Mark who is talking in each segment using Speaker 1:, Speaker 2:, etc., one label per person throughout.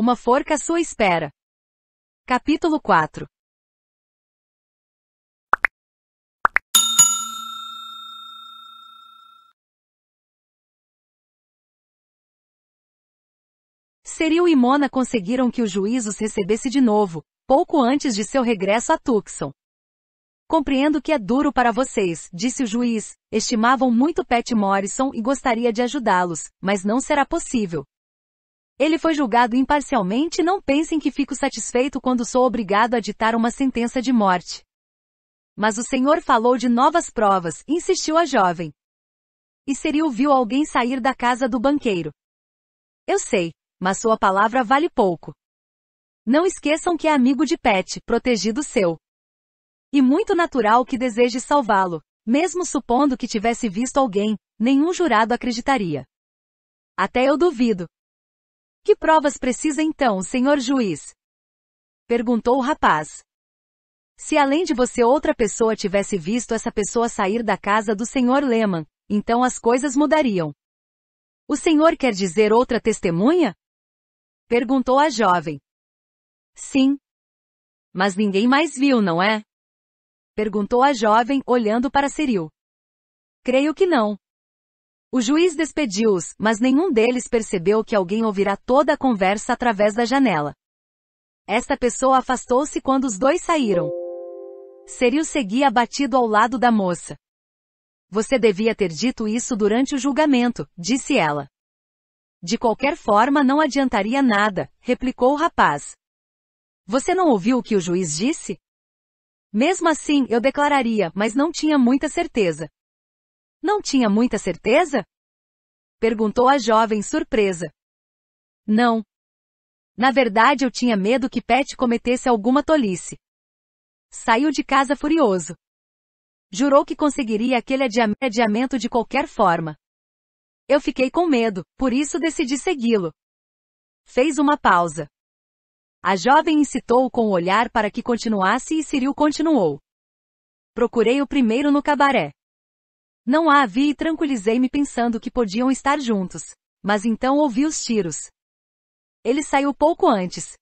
Speaker 1: Uma forca à sua espera. Capítulo 4 Seriu e Mona conseguiram que o juiz os recebesse de novo, pouco antes de seu regresso a Tucson. Compreendo que é duro para vocês, disse o juiz. Estimavam muito Pat Morrison e gostaria de ajudá-los, mas não será possível. Ele foi julgado imparcialmente e não pensem que fico satisfeito quando sou obrigado a ditar uma sentença de morte. Mas o Senhor falou de novas provas, insistiu a jovem. E Seril viu alguém sair da casa do banqueiro. Eu sei, mas sua palavra vale pouco. Não esqueçam que é amigo de Pet, protegido seu. E muito natural que deseje salvá-lo, mesmo supondo que tivesse visto alguém, nenhum jurado acreditaria. Até eu duvido, que provas precisa então, senhor juiz? Perguntou o rapaz. Se além de você outra pessoa tivesse visto essa pessoa sair da casa do senhor Lehman, então as coisas mudariam. O senhor quer dizer outra testemunha? Perguntou a jovem. Sim. Mas ninguém mais viu, não é? Perguntou a jovem, olhando para Cyril. Creio que não. O juiz despediu-os, mas nenhum deles percebeu que alguém ouvirá toda a conversa através da janela. Esta pessoa afastou-se quando os dois saíram. Serio seguia abatido ao lado da moça. Você devia ter dito isso durante o julgamento, disse ela. De qualquer forma não adiantaria nada, replicou o rapaz. Você não ouviu o que o juiz disse? Mesmo assim, eu declararia, mas não tinha muita certeza. Não tinha muita certeza? Perguntou a jovem surpresa. Não. Na verdade eu tinha medo que Pet cometesse alguma tolice. Saiu de casa furioso. Jurou que conseguiria aquele adiamento de qualquer forma. Eu fiquei com medo, por isso decidi segui-lo. Fez uma pausa. A jovem incitou-o com o olhar para que continuasse e Cyril continuou. Procurei o primeiro no cabaré. Não a vi e tranquilizei-me pensando que podiam estar juntos. Mas então ouvi os tiros. Ele saiu pouco antes.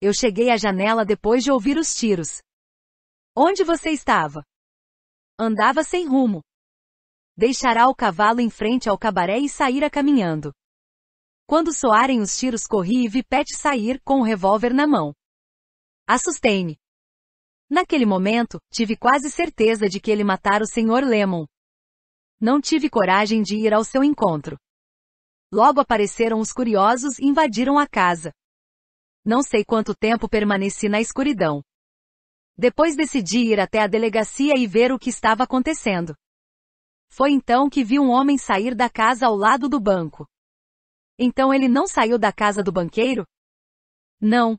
Speaker 1: Eu cheguei à janela depois de ouvir os tiros. Onde você estava? Andava sem rumo. Deixará o cavalo em frente ao cabaré e sairá caminhando. Quando soarem os tiros, corri e vi Pet sair com o revólver na mão. Assustei-me. Naquele momento, tive quase certeza de que ele matara o Sr. Lemon. Não tive coragem de ir ao seu encontro. Logo apareceram os curiosos e invadiram a casa. Não sei quanto tempo permaneci na escuridão. Depois decidi ir até a delegacia e ver o que estava acontecendo. Foi então que vi um homem sair da casa ao lado do banco. Então ele não saiu da casa do banqueiro? Não.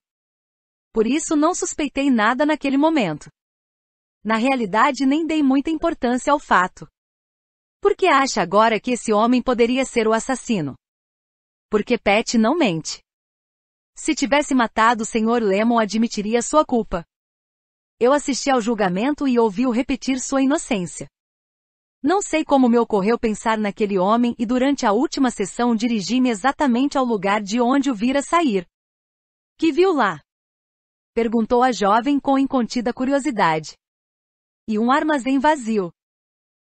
Speaker 1: Por isso não suspeitei nada naquele momento. Na realidade nem dei muita importância ao fato. Por que acha agora que esse homem poderia ser o assassino? Porque Pet não mente. Se tivesse matado o Sr. Lemon admitiria sua culpa. Eu assisti ao julgamento e ouvi-o repetir sua inocência. Não sei como me ocorreu pensar naquele homem e durante a última sessão dirigi-me exatamente ao lugar de onde o vira sair. Que viu lá? Perguntou a jovem com incontida curiosidade. E um armazém vazio.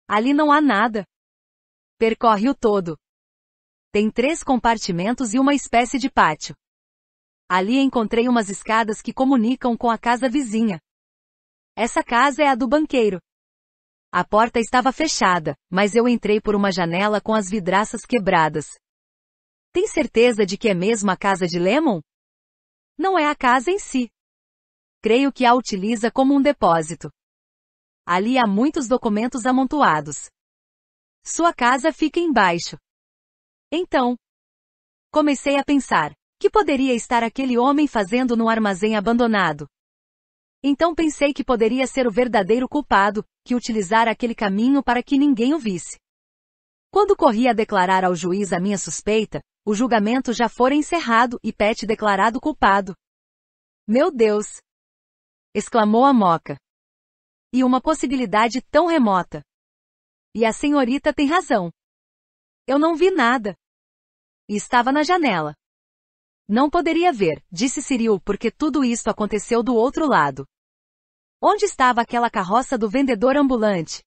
Speaker 1: Ali não há nada. Percorre o todo. Tem três compartimentos e uma espécie de pátio. Ali encontrei umas escadas que comunicam com a casa vizinha. Essa casa é a do banqueiro. A porta estava fechada, mas eu entrei por uma janela com as vidraças quebradas. Tem certeza de que é mesmo a casa de Lemon? Não é a casa em si. Creio que a utiliza como um depósito. Ali há muitos documentos amontoados. Sua casa fica embaixo. Então, comecei a pensar: que poderia estar aquele homem fazendo num armazém abandonado? Então pensei que poderia ser o verdadeiro culpado, que utilizara aquele caminho para que ninguém o visse. Quando corri a declarar ao juiz a minha suspeita, o julgamento já fora encerrado e Pet declarado culpado. Meu Deus! exclamou a Moca. E uma possibilidade tão remota. E a senhorita tem razão. Eu não vi nada. E estava na janela. Não poderia ver, disse Ciril, porque tudo isto aconteceu do outro lado. Onde estava aquela carroça do vendedor ambulante?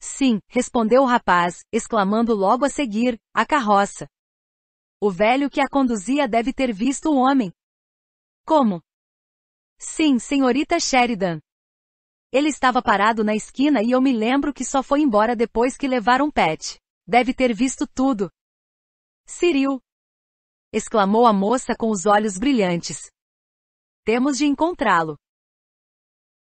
Speaker 1: Sim, respondeu o rapaz, exclamando logo a seguir, a carroça. O velho que a conduzia deve ter visto o homem. Como? Sim, senhorita Sheridan. Ele estava parado na esquina e eu me lembro que só foi embora depois que levaram Pet. Deve ter visto tudo. Cyril! exclamou a moça com os olhos brilhantes. Temos de encontrá-lo.